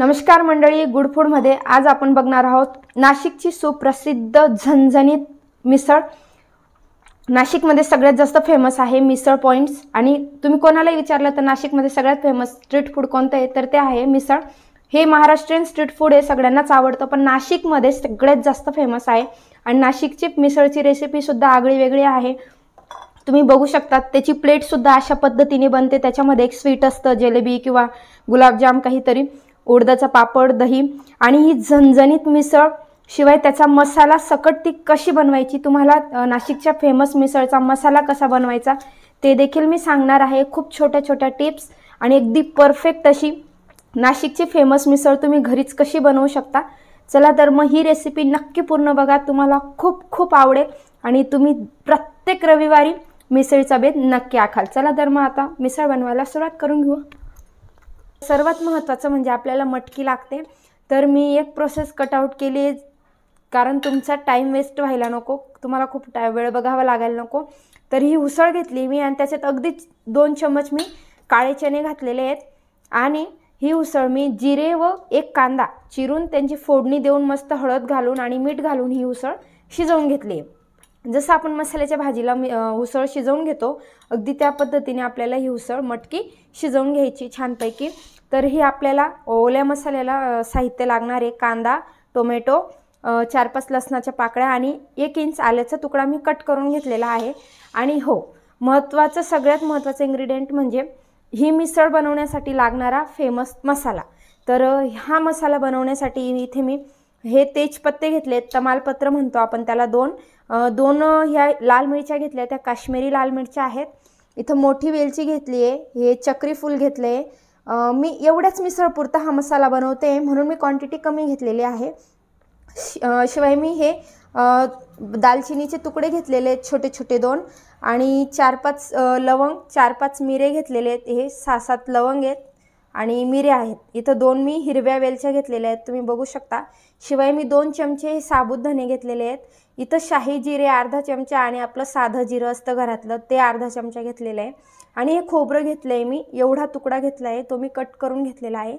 नमस्कार मंडळी गुड फूडमध्ये आज आपण बघणार आहोत नाशिकची सुप्रसिद्ध झनझणीत मिसळ नाशिकमध्ये सगळ्यात जास्त फेमस आहे मिसळ पॉईंट्स आणि तुम्ही कोणालाही विचारलं तर नाशिकमध्ये सगळ्यात फेमस स्ट्रीट फूड कोणतं आहे तर ते आहे मिसळ हे महाराष्ट्रीयन स्ट्रीट फूड हे सगळ्यांनाच आवडतं पण नाशिकमध्ये सगळ्यात जास्त फेमस आहे आणि नाशिकची मिसळची रेसिपीसुद्धा आगळी वेगळी आहे तुम्ही बघू शकता त्याची प्लेटसुद्धा अशा पद्धतीने बनते त्याच्यामध्ये एक स्वीट असतं जिलेबी किंवा गुलाबजाम काहीतरी उडदाचा पापड दही आणि ही झणझणीत मिसळ शिवाय त्याचा मसाला सकट ती कशी बनवायची तुम्हाला नाशिकच्या फेमस मिसळचा मसाला कसा बनवायचा ते देखील मी सांगणार आहे खूप छोट्या छोट्या टिप्स आणि अगदी परफेक्ट अशी नाशिकची फेमस मिसळ तुम्ही घरीच कशी बनवू शकता चला तर मग ही रेसिपी नक्की पूर्ण बघा तुम्हाला खूप खूप आवडेल आणि तुम्ही प्रत्येक रविवारी मिसळीचा बेत नक्की आखाल चला तर मग आता मिसळ बनवायला सुरुवात करून घेऊ सर्वात महत्त्वाचं म्हणजे आपल्याला मटकी लागते तर मी एक प्रोसेस कटआउट केली आहे कारण तुमचा टाईम वेस्ट व्हायला नको तुम्हाला खूप टा वेळ बघावा लागायला नको तर ही उसळ घेतली मी आणि त्याच्यात अगदीच दोन चम्मच मी काळे चणे घातलेले आहेत आणि ही उसळ मी जिरे व एक कांदा चिरून त्यांची फोडणी देऊन मस्त हळद घालून आणि मीठ घालून ही उसळ शिजवून घेतली आहे जसं आपण मसाल्याच्या भाजीला उसळ शिजवून घेतो अगदी त्या पद्धतीने आपल्याला ही उसळ मटकी शिजवून घ्यायची छानपैकी तर ही आपल्याला ओल्या मसाल्याला साहित्य लागणार आहे कांदा टोमॅटो चार पाच लसणाच्या पाकळ्या आणि एक इंच आल्याचा तुकडा मी कट करून घेतलेला आहे आणि हो महत्त्वाचं सगळ्यात महत्त्वाचं इन्ग्रेडियंट म्हणजे ही मिसळ बनवण्यासाठी लागणारा फेमस मसाला तर हा मसाला बनवण्यासाठी इथे मी हे तेजपत्ते घेतले तमालपत्र म्हणतो आपण त्याला दोन दोन ह्या लाल मिरच्या घेतल्या त्या काश्मीरी लाल मिरच्या आहेत इथं मोठी वेलची घेतली आहे हे चक्री फूल घेतलं आहे मी एवढ्याच मिसळपुरता हा मसाला बनवते म्हणून मी क्वांटिटी कमी घेतलेली आहे शिवाय मी हे दालचिनीचे तुकडे घेतलेले आहेत छोटे छोटे दोन आणि चार पाच लवंग चार पाच मिरे घेतलेले आहेत हे सहा सात लवंग आहेत आणि मिरे आहेत इथं दोन मी हिरव्या वेलच्या घेतलेल्या आहेत तुम्ही बघू शकता शिवाय मी दोन चमचे साबुत धने घेतलेले आहेत इथं शाही जिरे अर्धा चमचा आणि आपलं साधं जिरं असतं घरातलं ते अर्धा चमचा घेतलेलं आहे आणि हे खोबरं घेतलं आहे मी एवढा तुकडा घेतला आहे तो मी कट करून घेतलेला आहे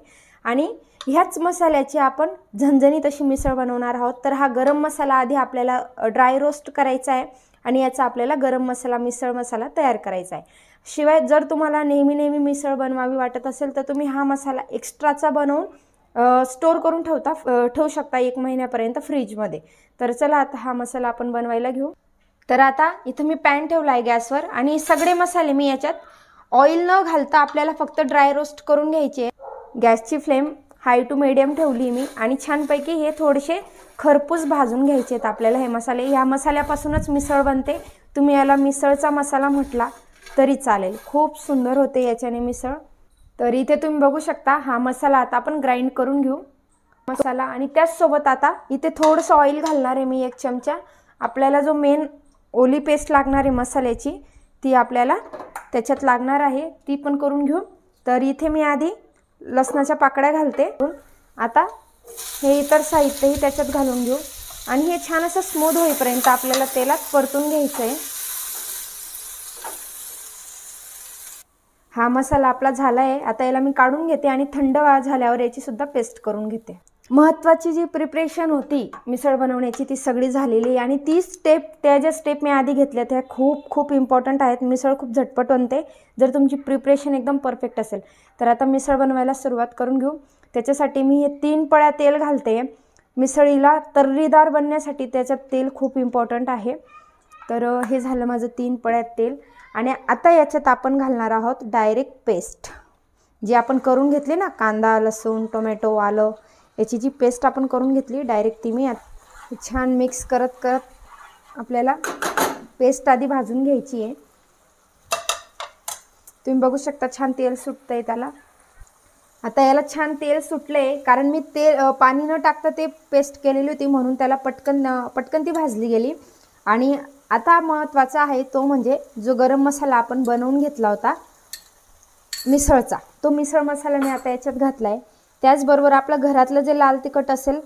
आणि ह्याच मसाल्याची आपण झणझणीत अशी मिसळ बनवणार आहोत तर हा गरम मसाला आधी आपल्याला ड्राय रोस्ट करायचा आहे आणि याचा आपल्याला गरम मसाला मिसळ मसाला तयार करायचा आहे शिवाय जर तुम्हाला नेहमी नेहमी मिसळ बनवावी वाटत असेल तर तुम्ही हा मसाला एक्स्ट्राचा बनवून स्टोर करून ठेवता ठेवू शकता एक महिन्यापर्यंत फ्रीजमध्ये तर चला आता हा मसाला आपण बनवायला घेऊ तर आता इथं मी पॅन ठेवला आहे गॅसवर आणि सगळे मसाले मी याच्यात ऑइल न घालता आपल्याला फक्त ड्राय रोस्ट करून घ्यायचे गॅसची फ्लेम हाय टू मिडियम ठेवली मी आणि छानपैकी हे थोडेसे खरपूस भाजून घ्यायचे आहेत आपल्याला हे मसाले ह्या मसाल्यापासूनच मिसळ बनते तुम्ही याला मिसळचा मसाला म्हटला तरी चालेल खूप सुंदर होते याच्याने मिसळ तर इथे तुम्ही बघू शकता हा मसाला आता आपण ग्राइंड करून घेऊ मसाला आणि त्याचसोबत आता इथे थोडंसं ऑइल घालणार आहे मी एक चमचा आपल्याला जो मेन ओली पेस्ट लागणार आहे मसाल्याची ती आपल्याला त्याच्यात लागणार आहे ती पण करून घेऊ तर इथे मी आधी लसणाच्या पाकड्या घालते आता हे इतर साहित्यही त्याच्यात घालून घेऊ आणि हे छान असं स्मूद होईपर्यंत आपल्याला तेलात परतून घ्यायचं आहे हा मसाला आपला झाला आहे आता याला मी काढून घेते आणि थंड वाळ झाल्यावर सुद्धा पेस्ट करून घेते महत्त्वाची जी प्रिपरेशन होती मिसळ बनवण्याची ती सगळी झालेली आणि ती स्टेप त्या ज्या स्टेप मी आधी घेतल्या त्या खूप खूप इम्पॉर्टंट आहेत मिसळ खूप झटपट बनते जर तुमची प्रिपरेशन एकदम परफेक्ट असेल तर आता मिसळ बनवायला सुरुवात करून घेऊ त्याच्यासाठी मी हे तीन पळ्या तेल घालते मिसळीला तर्रीदार बनण्यासाठी त्याच्यात तेल खूप इम्पॉर्टंट आहे तर हे झालं माझं तीन पळ्यात तेल आणि आता याच्यात आपण घालणार आहोत डायरेक्ट पेस्ट जी आपण करून घेतली ना कांदा लसूण टोमॅटो आलं याची जी पेस्ट आपण करून घेतली डायरेक्ट ती मी छान मिक्स करत करत आपल्याला पेस्ट आधी भाजून घ्यायची आहे तुम्ही बघू शकता छान तेल सुटतं आहे त्याला आता याला छान तेल सुटलं आहे कारण मी तेल पाणी न टाकता ते पेस्ट केलेली होती म्हणून त्याला पटकन पटकन ती भाजली गेली आणि आता महत्त्वाचा आहे तो म्हणजे जो गरम मसाला आपण बनवून घेतला होता मिसळचा तो मिसळ मसाला मी आता याच्यात घातला आहे त्याचबरोबर आपलं घरातलं जे लाल तिखट असेल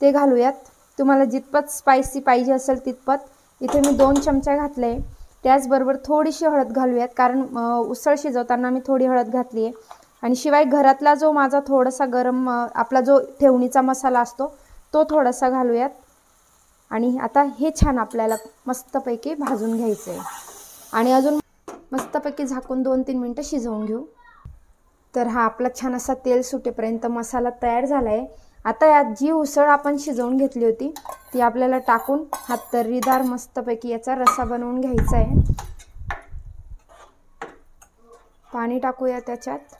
ते घालूयात तुम्हाला जितपत स्पायसी पाहिजे असेल तितपत इथे मी दोन चमचे घातले आहे त्याचबरोबर थोडीशी हळद घालूयात कारण उसळ शिजवताना मी थोडी हळद घातली आहे आणि शिवाय घरातला जो माझा थोडासा गरम आपला जो ठेवणीचा मसाला असतो तो थोडासा घालूयात आणि आता हे छान आपल्याला मस्तपैकी भाजून घ्यायचं आहे आणि अजून मस्तपैकी झाकून दोन तीन मिनटं शिजवून घेऊ तर हा आपला छान असा तेल सुटेपर्यंत मसाला तयार झाला आहे आता यात जी उसळ आपण शिजवून घेतली होती ती आपल्याला टाकून हा तर्रीदार मस्तपैकी याचा रसा बनवून घ्यायचा आहे पाणी टाकूया त्याच्यात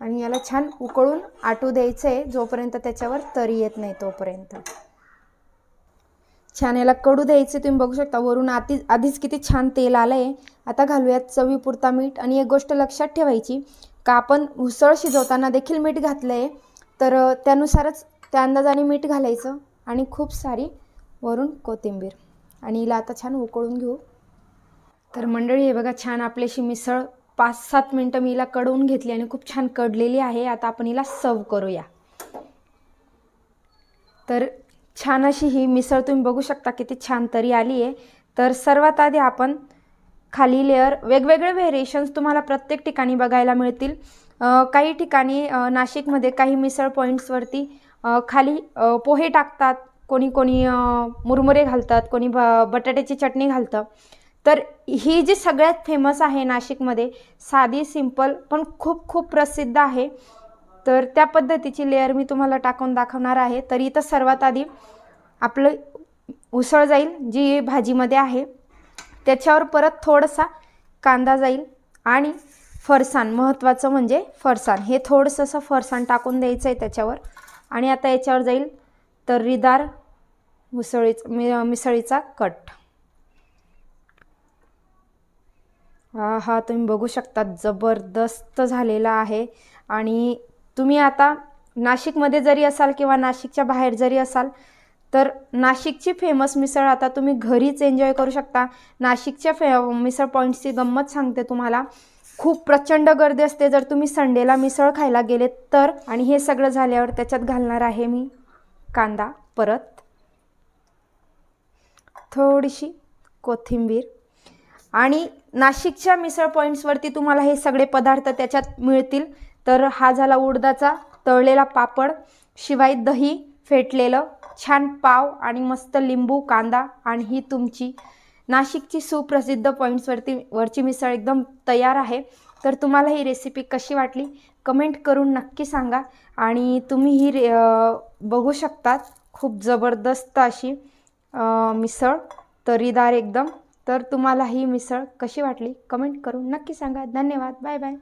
आणि याला छान उकळून आटू द्यायचं आहे जोपर्यंत त्याच्यावर तरी येत नाही तोपर्यंत छान याला कडू द्यायचे तुम्ही बघू शकता वरून आधी आधीच किती छान तेल आलं आहे आता घालूयात चवीपुरता मीठ आणि एक गोष्ट लक्षात ठेवायची का आपण उसळ शिजवताना देखील मीठ घातलं आहे तर त्यानुसारच त्या अंदाजाने मीठ घालायचं आणि खूप सारी वरून कोथिंबीर आणि हिला आता छान उकळून घेऊ तर मंडळी हे बघा छान आपल्याशी मिसळ पाच सात मिनटं मी हिला कडवून घेतली आणि खूप छान कडलेली आहे आता आपण हिला सर्व करूया तर छान अशी ही मिसळ तुम्ही बघू शकता किती छान तरी आली आहे तर सर्वात आधी आपण खाली लेअर वेगवेगळे व्हेरिएशन्स तुम्हाला प्रत्येक ठिकाणी बघायला मिळतील काही ठिकाणी नाशिकमध्ये काही मिसळ पॉईंट्सवरती खाली पोहे टाकतात कोणी कोणी मुरमुरे घालतात कोणी ब बटाट्याची चटणी घालतं तर ही जी सगळ्यात फेमस आहे नाशिकमध्ये साधी सिंपल पण खूप खूप प्रसिद्ध आहे तर त्या पद्धतीची लेअर मी तुम्हाला टाकून दाखवणार आहे तर इथं सर्वात आधी आपलं उसळ जाईल जी भाजीमध्ये आहे त्याच्यावर परत थोडासा कांदा जाईल आणि फरसाण महत्त्वाचं म्हणजे फरसाण हे थोडंसं फरसाण टाकून द्यायचं आहे त्याच्यावर आणि आता याच्यावर जाईल तर्रीदार मुसळीचा मि मिसळीचा कट हा तुम्ही बघू शकता जबरदस्त झालेला आहे आणि तुम्ही आता नाशिकमध्ये जरी असाल किंवा नाशिकच्या बाहेर जरी असाल तर नाशिकची फेमस मिसळ आता तुम्ही घरीच एन्जॉय करू शकता नाशिकच्या फे मिसळ पॉईंट्सची गंमत सांगते तुम्हाला खूप प्रचंड गर्दी असते जर तुम्ही संडेला मिसळ खायला गेले तर आणि हे सगळं झाल्यावर त्याच्यात घालणार आहे मी कांदा परत थोडीशी कोथिंबीर आणि नाशिकच्या मिसळ पॉईंट्सवरती तुम्हाला हे सगळे पदार्थ त्याच्यात मिळतील तर हा झाला उडदाचा तळलेला पापड शिवाय दही फेटलेलं छान पाव आणि मस्त लिंबू कांदा आणि ही तुमची नाशिकची सुप्रसिद्ध पॉईंट्सवरती वरची मिसळ एकदम तयार आहे तर तुम्हाला ही रेसिपी कशी वाटली कमेंट करून नक्की सांगा आणि तुम्ही ही रे बघू शकतात खूप जबरदस्त अशी मिसळ तरीदार एकदम तर तुम्हाला ही मिसळ कशी वाटली कमेंट करून नक्की सांगा धन्यवाद बाय बाय